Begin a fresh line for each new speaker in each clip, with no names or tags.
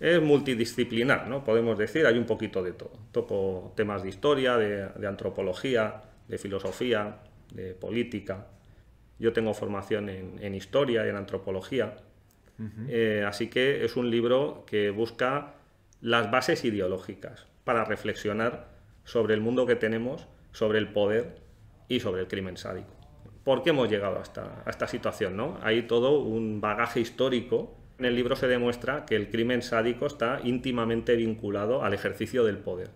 es multidisciplinar, ¿no? Podemos decir, hay un poquito de todo. Toco temas de historia, de, antropología, de filosofía, de política. Yo tengo formación en, historia y en antropología. Eh, así que es un libro que busca las bases ideológicas para reflexionar sobre el mundo que tenemos, sobre el poder y sobre el crimen sádico. ¿Por qué hemos llegado a esta situación? ¿no? Hay todo un bagaje histórico en el libro se demuestra que el crimen sádico está íntimamente vinculado al ejercicio del poder.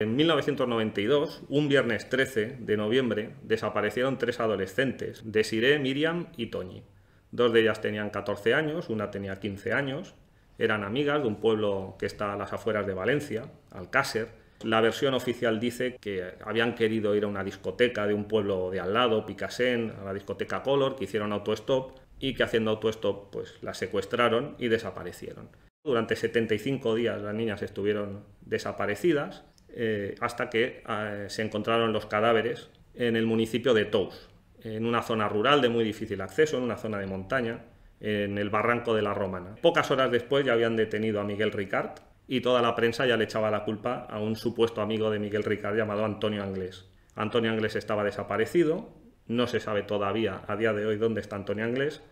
En 1992, un viernes 13 de noviembre, desaparecieron tres adolescentes, Desiree, Miriam y Toñi. Dos de ellas tenían 14 años, una tenía 15 años, eran amigas de un pueblo que está a las afueras de Valencia, Alcácer. La versión oficial dice que habían querido ir a una discoteca de un pueblo de al lado, Picassén, a la discoteca Color, que hicieron autostop, y que haciendo esto pues la secuestraron y desaparecieron. Durante 75 días las niñas estuvieron desaparecidas eh, hasta que eh, se encontraron los cadáveres en el municipio de Tous, en una zona rural de muy difícil acceso, en una zona de montaña, en el barranco de la Romana. Pocas horas después ya habían detenido a Miguel Ricard y toda la prensa ya le echaba la culpa a un supuesto amigo de Miguel Ricard llamado Antonio Anglés. Antonio Anglés estaba desaparecido, no se sabe todavía a día de hoy dónde está Antonio Anglés.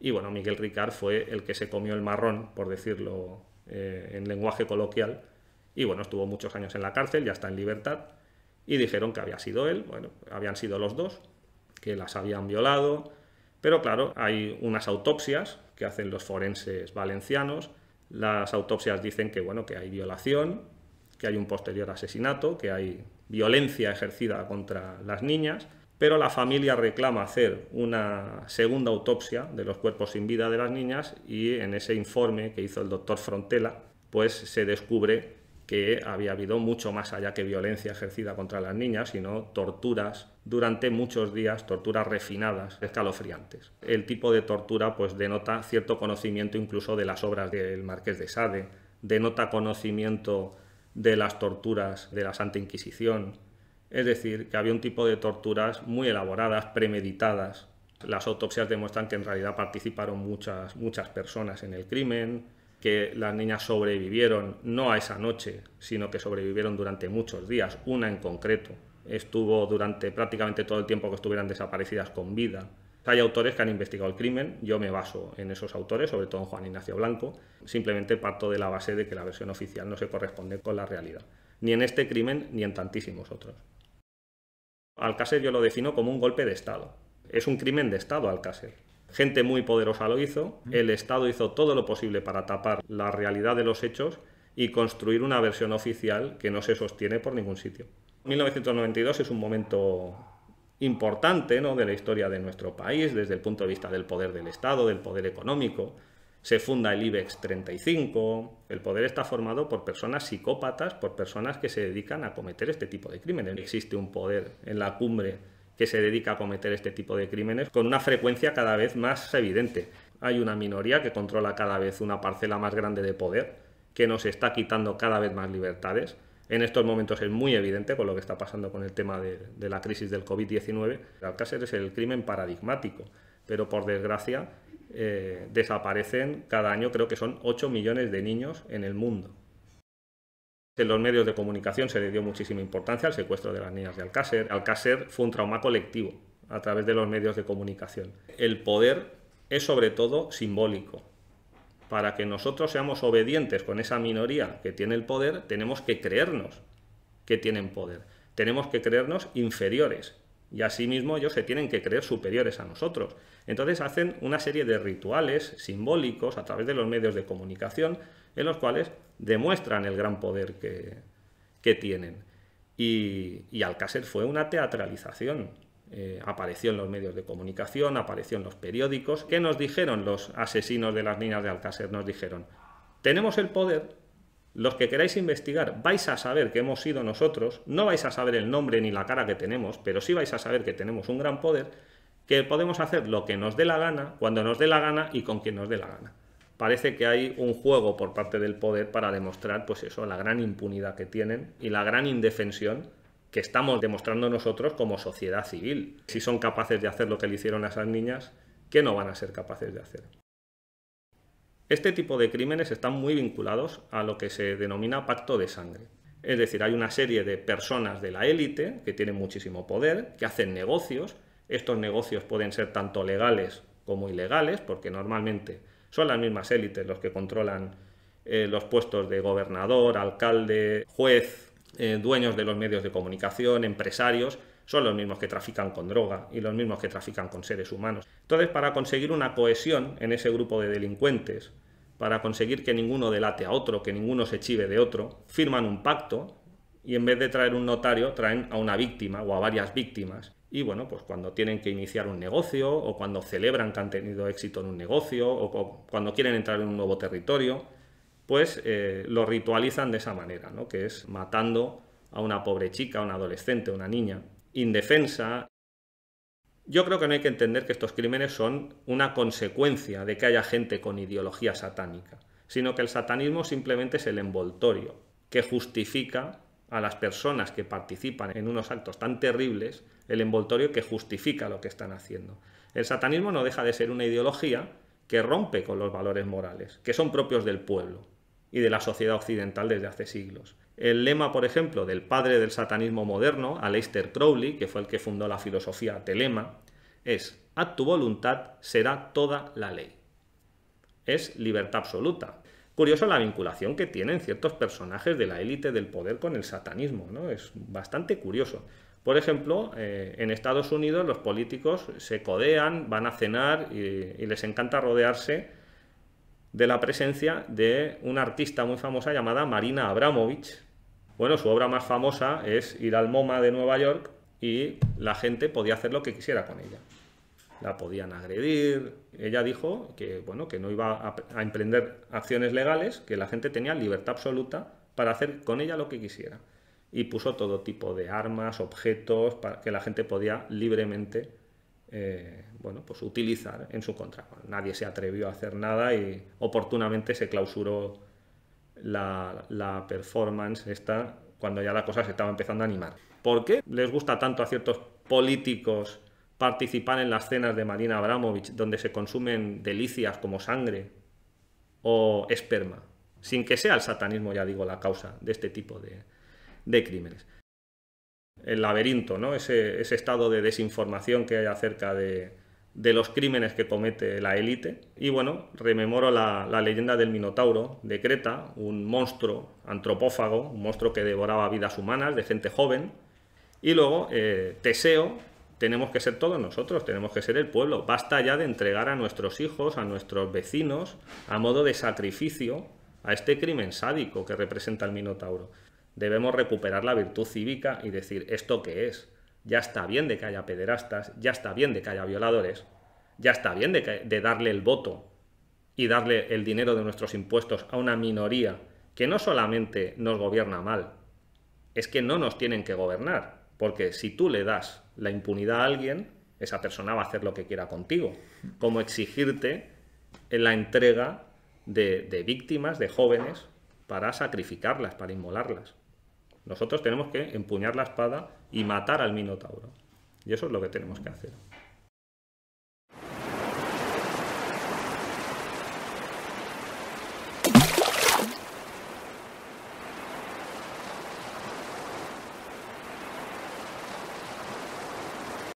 Y bueno, Miguel Ricard fue el que se comió el marrón, por decirlo eh, en lenguaje coloquial. Y bueno, estuvo muchos años en la cárcel, ya está en libertad. Y dijeron que había sido él, bueno, habían sido los dos, que las habían violado. Pero claro, hay unas autopsias que hacen los forenses valencianos. Las autopsias dicen que, bueno, que hay violación, que hay un posterior asesinato, que hay violencia ejercida contra las niñas pero la familia reclama hacer una segunda autopsia de los cuerpos sin vida de las niñas y en ese informe que hizo el doctor Frontela, pues se descubre que había habido mucho más allá que violencia ejercida contra las niñas, sino torturas durante muchos días, torturas refinadas, escalofriantes. El tipo de tortura pues denota cierto conocimiento incluso de las obras del Marqués de Sade, denota conocimiento de las torturas de la Santa Inquisición, es decir, que había un tipo de torturas muy elaboradas, premeditadas. Las autopsias demuestran que en realidad participaron muchas, muchas personas en el crimen, que las niñas sobrevivieron no a esa noche, sino que sobrevivieron durante muchos días, una en concreto. Estuvo durante prácticamente todo el tiempo que estuvieran desaparecidas con vida. Hay autores que han investigado el crimen, yo me baso en esos autores, sobre todo en Juan Ignacio Blanco, simplemente parto de la base de que la versión oficial no se corresponde con la realidad, ni en este crimen ni en tantísimos otros. Alcácer yo lo defino como un golpe de Estado. Es un crimen de Estado Alcácer. Gente muy poderosa lo hizo, el Estado hizo todo lo posible para tapar la realidad de los hechos y construir una versión oficial que no se sostiene por ningún sitio. 1992 es un momento importante ¿no? de la historia de nuestro país desde el punto de vista del poder del Estado, del poder económico, se funda el IBEX 35. El poder está formado por personas psicópatas, por personas que se dedican a cometer este tipo de crímenes. Existe un poder en la cumbre que se dedica a cometer este tipo de crímenes con una frecuencia cada vez más evidente. Hay una minoría que controla cada vez una parcela más grande de poder, que nos está quitando cada vez más libertades. En estos momentos es muy evidente con lo que está pasando con el tema de, la crisis del COVID-19. Alcácer es el crimen paradigmático, pero por desgracia eh, desaparecen cada año, creo que son 8 millones de niños en el mundo. En los medios de comunicación se le dio muchísima importancia al secuestro de las niñas de Alcácer. Alcácer fue un trauma colectivo a través de los medios de comunicación. El poder es sobre todo simbólico. Para que nosotros seamos obedientes con esa minoría que tiene el poder, tenemos que creernos que tienen poder. Tenemos que creernos inferiores y asimismo ellos se tienen que creer superiores a nosotros. Entonces hacen una serie de rituales simbólicos a través de los medios de comunicación en los cuales demuestran el gran poder que, tienen. Y, Alcácer fue una teatralización. Eh, apareció en los medios de comunicación, apareció en los periódicos. ¿Qué nos dijeron los asesinos de las niñas de Alcácer? Nos dijeron, tenemos el poder, los que queráis investigar, vais a saber que hemos sido nosotros, no vais a saber el nombre ni la cara que tenemos, pero sí vais a saber que tenemos un gran poder, que podemos hacer lo que nos dé la gana, cuando nos dé la gana y con quien nos dé la gana. Parece que hay un juego por parte del poder para demostrar, pues eso, la gran impunidad que tienen y la gran indefensión que estamos demostrando nosotros como sociedad civil. Si son capaces de hacer lo que le hicieron a esas niñas, ¿qué no van a ser capaces de hacer? Este tipo de crímenes están muy vinculados a lo que se denomina pacto de sangre. Es decir, hay una serie de personas de la élite que tienen muchísimo poder, que hacen negocios. Estos negocios pueden ser tanto legales como ilegales, porque normalmente son las mismas élites los que controlan eh, los puestos de gobernador, alcalde, juez, eh, dueños de los medios de comunicación, empresarios son los mismos que trafican con droga y los mismos que trafican con seres humanos. Entonces, para conseguir una cohesión en ese grupo de delincuentes, para conseguir que ninguno delate a otro, que ninguno se chive de otro, firman un pacto y en vez de traer un notario, traen a una víctima o a varias víctimas. Y bueno, pues cuando tienen que iniciar un negocio o cuando celebran que han tenido éxito en un negocio o cuando quieren entrar en un nuevo territorio, pues eh, lo ritualizan de esa manera, ¿no? que es matando a una pobre chica, a una adolescente, a una niña indefensa. Yo creo que no hay que entender que estos crímenes son una consecuencia de que haya gente con ideología satánica, sino que el satanismo simplemente es el envoltorio que justifica a las personas que participan en unos actos tan terribles, el envoltorio que justifica lo que están haciendo. El satanismo no deja de ser una ideología que rompe con los valores morales, que son propios del pueblo y de la sociedad occidental desde hace siglos el lema, por ejemplo, del padre del satanismo moderno, Aleister Crowley, que fue el que fundó la filosofía telema, es «A tu voluntad será toda la ley. Es libertad absoluta. Curioso la vinculación que tienen ciertos personajes de la élite del poder con el satanismo, ¿no? Es bastante curioso. Por ejemplo, eh, en Estados Unidos los políticos se codean, van a cenar y, y les encanta rodearse de la presencia de una artista muy famosa llamada Marina Abramovich, bueno, su obra más famosa es ir al MoMA de Nueva York y la gente podía hacer lo que quisiera con ella. La podían agredir. Ella dijo que, bueno, que no iba a, emprender acciones legales, que la gente tenía libertad absoluta para hacer con ella lo que quisiera. Y puso todo tipo de armas, objetos, para que la gente podía libremente eh, bueno, pues utilizar en su contra. Nadie se atrevió a hacer nada y oportunamente se clausuró la, performance esta cuando ya la cosa se estaba empezando a animar. ¿Por qué les gusta tanto a ciertos políticos participar en las cenas de Marina Abramovich donde se consumen delicias como sangre o esperma? Sin que sea el satanismo, ya digo, la causa de este tipo de, crímenes. El laberinto, ¿no? ese estado de desinformación que hay acerca de, de los crímenes que comete la élite. Y bueno, rememoro la, leyenda del Minotauro de Creta, un monstruo antropófago, un monstruo que devoraba vidas humanas de gente joven. Y luego, eh, Teseo, tenemos que ser todos nosotros, tenemos que ser el pueblo. Basta ya de entregar a nuestros hijos, a nuestros vecinos, a modo de sacrificio, a este crimen sádico que representa el Minotauro. Debemos recuperar la virtud cívica y decir, ¿esto qué es? Ya está bien de que haya pederastas, ya está bien de que haya violadores, ya está bien de, darle el voto y darle el dinero de nuestros impuestos a una minoría que no solamente nos gobierna mal, es que no nos tienen que gobernar, porque si tú le das la impunidad a alguien, esa persona va a hacer lo que quiera contigo, como exigirte la entrega de víctimas, de jóvenes, para sacrificarlas, para inmolarlas. Nosotros tenemos que empuñar la espada y matar al Minotauro. Y eso es lo que tenemos que hacer.